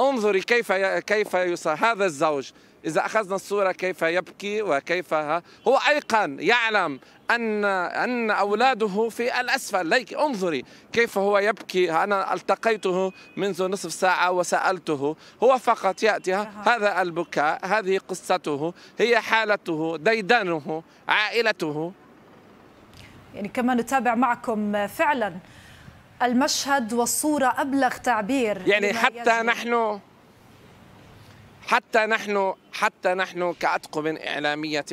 انظري كيف كيف هذا الزوج إذا أخذنا الصورة كيف يبكي وكيف هو أيقن يعلم أن أن أولاده في الأسفل ليك انظري كيف هو يبكي أنا التقيته منذ نصف ساعة وسألته هو فقط يأتي هذا البكاء هذه قصته هي حالته ديدنه عائلته يعني كما نتابع معكم فعلا المشهد والصورة أبلغ تعبير يعني حتى يجري. نحن حتى نحن حتى نحن كأطقم إعلامية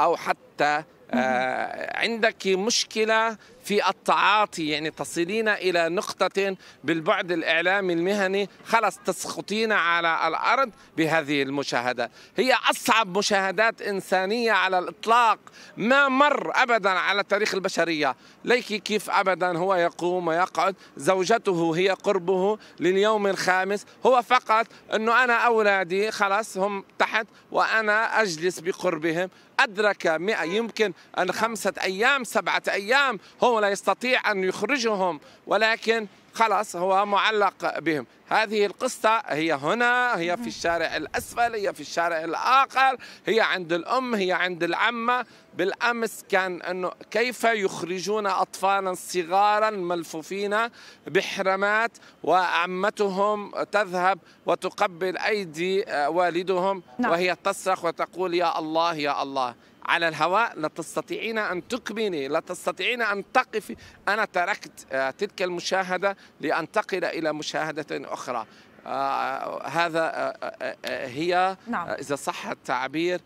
أو حتى آه عندك مشكلة في التعاطي يعني تصلين إلى نقطة بالبعد الإعلامي المهني خلص تسقطين على الأرض بهذه المشاهدة هي أصعب مشاهدات إنسانية على الإطلاق ما مر أبدا على تاريخ البشرية ليكي كيف أبدا هو يقوم ويقعد زوجته هي قربه لليوم الخامس هو فقط أنه أنا أولادي خلاص هم تحت وأنا أجلس بقربهم أدرك 100 يمكن أن خمسة أيام سبعة أيام هو لا يستطيع ان يخرجهم ولكن خلاص هو معلق بهم هذه القصة هي هنا هي في الشارع الأسفل هي في الشارع الآخر هي عند الأم هي عند العمة بالأمس كان أنه كيف يخرجون أطفالا صغارا ملفوفين بحرمات وعمتهم تذهب وتقبل أيدي آه، والدهم نعم. وهي تصرخ وتقول يا الله يا الله على الهواء لا تستطيعين أن تقبلي لا تستطيعين أن تقفي أنا تركت آه، تلك المشاهدة لأنتقل إلى مشاهدة أخرى آه، هذا آه، هي نعم. إذا صح التعبير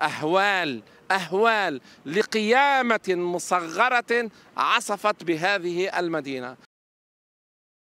أهوال أهوال لقيامة مصغرة عصفت بهذه المدينة